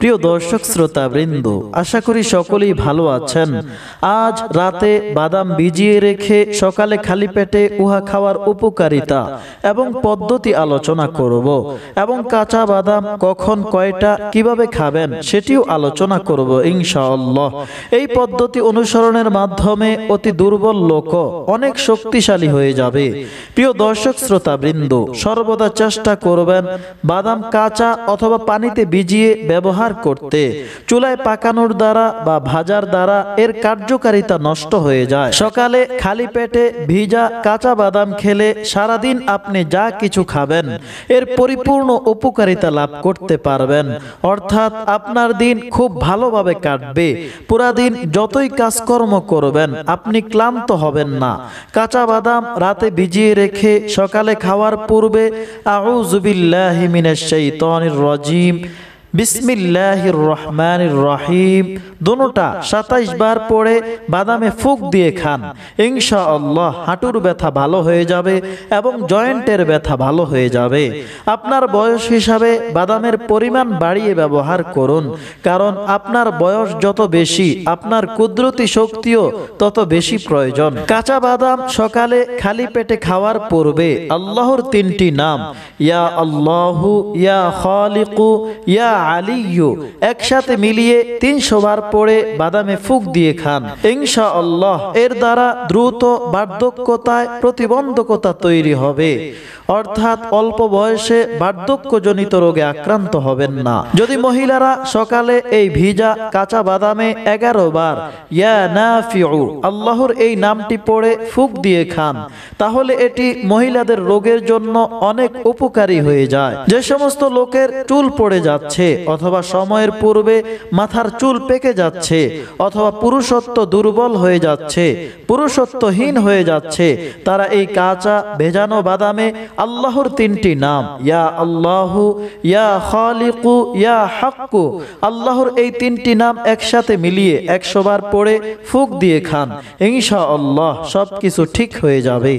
প্রিয় দর্শক শ্রোতা বৃন্দ আশা করি সকলেই ভালো আছেন আজ রাতে বাদাম ভিজিয়ে রেখে সকালে খালি পেটে উহা খাওয়ার উপকারিতা এবং পদ্ধতি আলোচনা করব এবং কাঁচা বাদাম কখন কয়টা কিভাবে খাবেন সেটিও আলোচনা করব ইনশাআল্লাহ এই পদ্ধতি অনুসরণের মাধ্যমে অতি দুর্বল লোক অনেক শক্তিশালী হয়ে যাবে প্রিয় দর্শক শ্রোতা বৃন্দ সর্বদা চেষ্টা করবেন বাদাম কাঁচা অথবা পানিতে ভিজিয়ে ব্যবহার ব্যবহার করতে চুলায় পাকানোর দ্বারা বা ভাজার দ্বারা এর কার্যকারিতা নষ্ট হয়ে যায় সকালে খালি পেটে ভিজা কাঁচা বাদাম খেলে সারাদিন আপনি যা কিছু খাবেন এর পরিপূর্ণ উপকারিতা লাভ করতে পারবেন অর্থাৎ আপনার দিন খুব ভালোভাবে কাটবে পুরা দিন যতই কাজকর্ম করবেন আপনি ক্লান্ত হবেন না কাঁচা বাদাম রাতে ভিজিয়ে রেখে সকালে খাওয়ার পূর্বে আউজুবিল্লাহিমিনের সেই তনির রজিম বিসমিল্লাহির রহমানির রহিম দোনোটা সাতাইশ বার পড়ে বাদামে ফুক দিয়ে খান ইনশা আল্লাহ হাঁটুর ব্যথা ভালো হয়ে যাবে এবং জয়েন্টের ব্যথা ভালো হয়ে যাবে আপনার বয়স হিসাবে বাদামের পরিমাণ বাড়িয়ে ব্যবহার করুন কারণ আপনার বয়স যত বেশি আপনার কুদরতি শক্তিও তত বেশি প্রয়োজন কাঁচা বাদাম সকালে খালি পেটে খাওয়ার পূর্বে আল্লাহর তিনটি নাম ইয়া আল্লাহু ইয়া খালিকু ইয়া আলিউ একসাথে মিলিয়ে তিনশো বার পড়ে বাদামে ফুক দিয়ে খান ইনশা আল্লাহ এর দ্বারা দ্রুত বার্ধক্যতায় প্রতিবন্ধকতা তৈরি হবে অর্থাৎ অল্প বয়সে বার্ধক্যজনিত রোগে আক্রান্ত হবেন না যদি মহিলারা সকালে এই ভিজা কাঁচা বাদামে এগারো বার আল্লাহর এই নামটি পড়ে ফুক দিয়ে খান তাহলে এটি মহিলাদের রোগের জন্য অনেক উপকারী হয়ে যায় যে সমস্ত লোকের চুল পড়ে যাচ্ছে অথবা সময়ের পূর্বে মাথার চুল পেকে যাচ্ছে অথবা পুরুষত্ব দুর্বল হয়ে যাচ্ছে পুরুষত্বহীন হয়ে যাচ্ছে তারা এই কাঁচা ভেজানো বাদামে আল্লাহর তিনটি নাম ইয়া আল্লাহ ইয়া খালিকু ইয়া হাক্কু আল্লাহর এই তিনটি নাম একসাথে মিলিয়ে একশোবার পড়ে ফুক দিয়ে খান ইংশা আল্লাহ সব কিছু ঠিক হয়ে যাবে